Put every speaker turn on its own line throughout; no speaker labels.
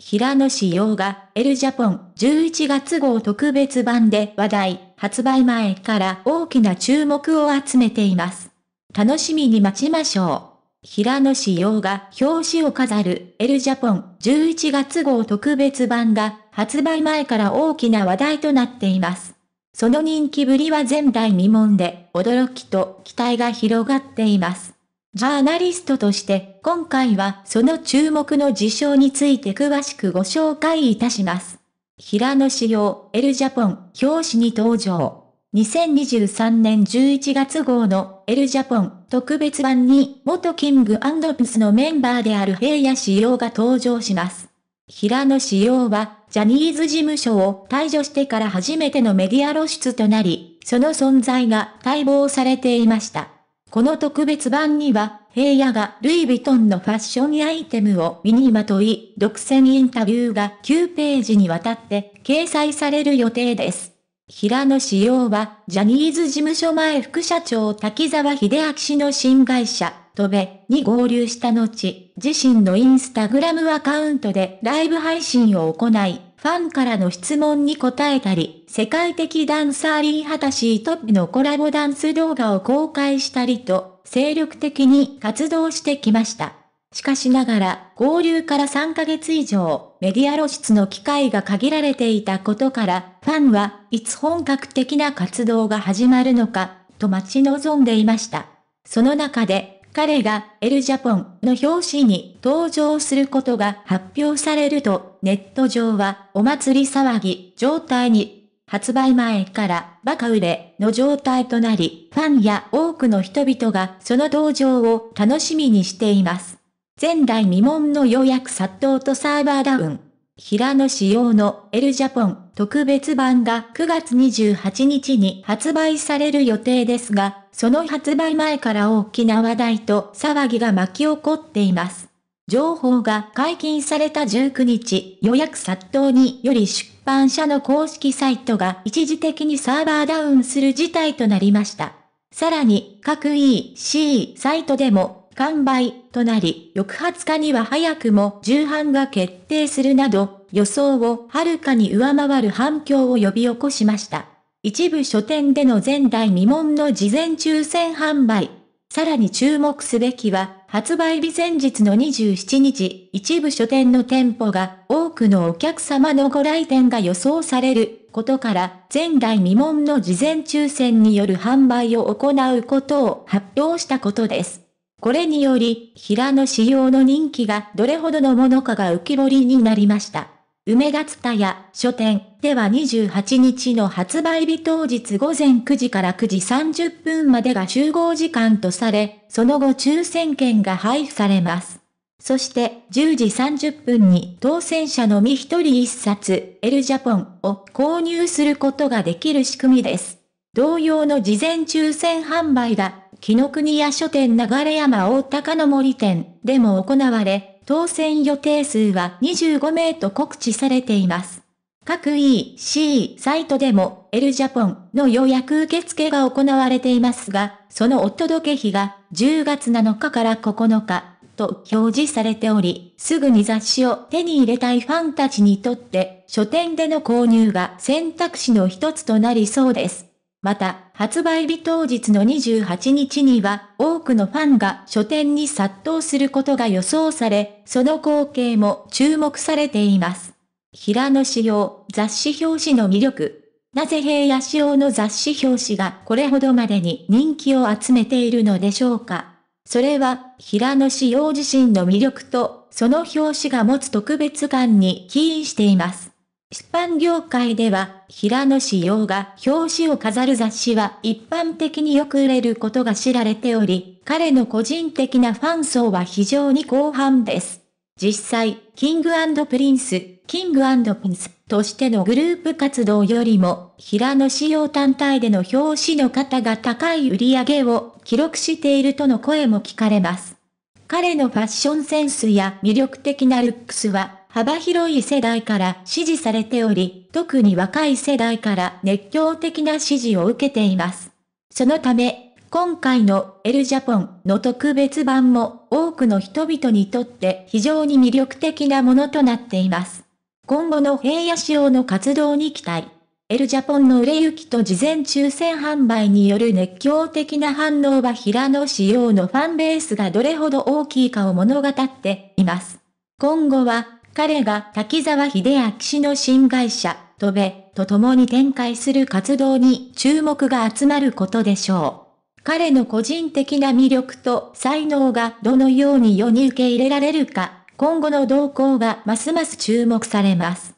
平野紫耀が、エルジャポン11月号特別版で話題、発売前から大きな注目を集めています。楽しみに待ちましょう。平野紫耀が表紙を飾る、エルジャポン11月号特別版が、発売前から大きな話題となっています。その人気ぶりは前代未聞で、驚きと期待が広がっています。ジャーナリストとして、今回はその注目の事象について詳しくご紹介いたします。平野紫耀、エルジャポン、表紙に登場。2023年11月号のエルジャポン特別版に元キングプスのメンバーである平野紫耀が登場します。平野紫耀はジャニーズ事務所を退場してから初めてのメディア露出となり、その存在が待望されていました。この特別版には、平野がルイ・ヴィトンのファッションアイテムを身にまとい、独占インタビューが9ページにわたって掲載される予定です。平野志陽は、ジャニーズ事務所前副社長滝沢秀明氏の新会社、トベに合流した後、自身のインスタグラムアカウントでライブ配信を行い、ファンからの質問に答えたり、世界的ダンサーリー・ハタシートップのコラボダンス動画を公開したりと、精力的に活動してきました。しかしながら、合流から3ヶ月以上、メディア露出の機会が限られていたことから、ファンはいつ本格的な活動が始まるのか、と待ち望んでいました。その中で、彼がエルジャポンの表紙に登場することが発表されると、ネット上はお祭り騒ぎ状態に、発売前からバカ売れの状態となり、ファンや多くの人々がその登場を楽しみにしています。前代未聞の予約殺到とサーバーダウン。平野仕様のエルジャポン特別版が9月28日に発売される予定ですが、その発売前から大きな話題と騒ぎが巻き起こっています。情報が解禁された19日、予約殺到により出版社の公式サイトが一時的にサーバーダウンする事態となりました。さらに、各 EC サイトでも完売となり、翌20日には早くも重版が決定するなど、予想をはるかに上回る反響を呼び起こしました。一部書店での前代未聞の事前抽選販売。さらに注目すべきは、発売日前日の27日、一部書店の店舗が多くのお客様のご来店が予想されることから、前代未聞の事前抽選による販売を行うことを発表したことです。これにより、平野仕様の人気がどれほどのものかが浮き彫りになりました。梅がつ田屋書店では28日の発売日当日午前9時から9時30分までが集合時間とされ、その後抽選券が配布されます。そして10時30分に当選者のみ一人一冊、エルジャポンを購入することができる仕組みです。同様の事前抽選販売が木の国屋書店流山大高の森店でも行われ、当選予定数は25名と告知されています。各 EC サイトでも L ジャポンの予約受付が行われていますが、そのお届け日が10月7日から9日と表示されており、すぐに雑誌を手に入れたいファンたちにとって書店での購入が選択肢の一つとなりそうです。また、発売日当日の28日には、多くのファンが書店に殺到することが予想され、その光景も注目されています。平野仕様、雑誌表紙の魅力。なぜ平野仕様の雑誌表紙がこれほどまでに人気を集めているのでしょうかそれは、平野仕様自身の魅力と、その表紙が持つ特別感に起因しています。出版業界では、平野紫耀が表紙を飾る雑誌は一般的によく売れることが知られており、彼の個人的なファン層は非常に広範です。実際、キングプリンス、キングピンスとしてのグループ活動よりも、平野紫耀単体での表紙の方が高い売り上げを記録しているとの声も聞かれます。彼のファッションセンスや魅力的なルックスは幅広い世代から支持されており、特に若い世代から熱狂的な支持を受けています。そのため、今回のエルジャポンの特別版も多くの人々にとって非常に魅力的なものとなっています。今後の平野仕様の活動に期待。エルジャポンの売れ行きと事前抽選販売による熱狂的な反応は平野仕様のファンベースがどれほど大きいかを物語っています。今後は彼が滝沢秀明氏の新会社、トベと共に展開する活動に注目が集まることでしょう。彼の個人的な魅力と才能がどのように世に受け入れられるか、今後の動向がますます注目されます。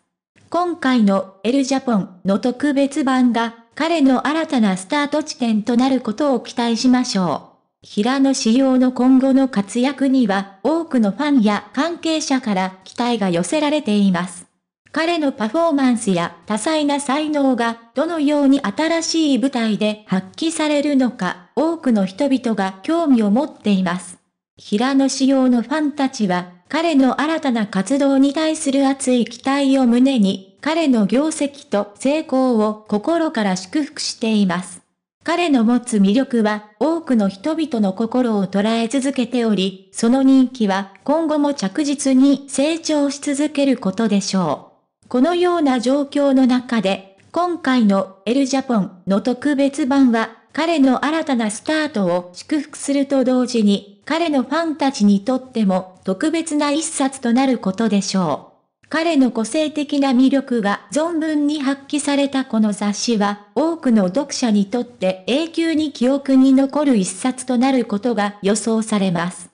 今回のエルジャポンの特別版が彼の新たなスタート地点となることを期待しましょう。平野紫耀の今後の活躍には多くのファンや関係者から期待が寄せられています。彼のパフォーマンスや多彩な才能がどのように新しい舞台で発揮されるのか多くの人々が興味を持っています。平野紫耀のファンたちは彼の新たな活動に対する熱い期待を胸に彼の業績と成功を心から祝福しています。彼の持つ魅力は多くの人々の心を捉え続けており、その人気は今後も着実に成長し続けることでしょう。このような状況の中で、今回のエルジャポンの特別版は彼の新たなスタートを祝福すると同時に、彼のファンたちにとっても特別な一冊となることでしょう。彼の個性的な魅力が存分に発揮されたこの雑誌は、多くの読者にとって永久に記憶に残る一冊となることが予想されます。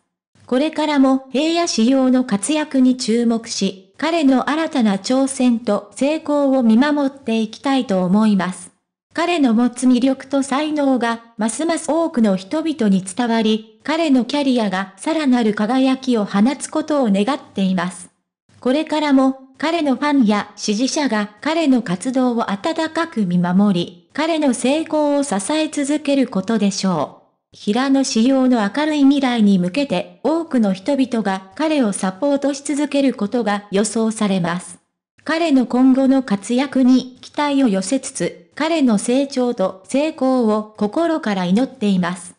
これからも平野仕様の活躍に注目し、彼の新たな挑戦と成功を見守っていきたいと思います。彼の持つ魅力と才能が、ますます多くの人々に伝わり、彼のキャリアがさらなる輝きを放つことを願っています。これからも、彼のファンや支持者が彼の活動を温かく見守り、彼の成功を支え続けることでしょう。平野仕様の明るい未来に向けて多くの人々が彼をサポートし続けることが予想されます。彼の今後の活躍に期待を寄せつつ、彼の成長と成功を心から祈っています。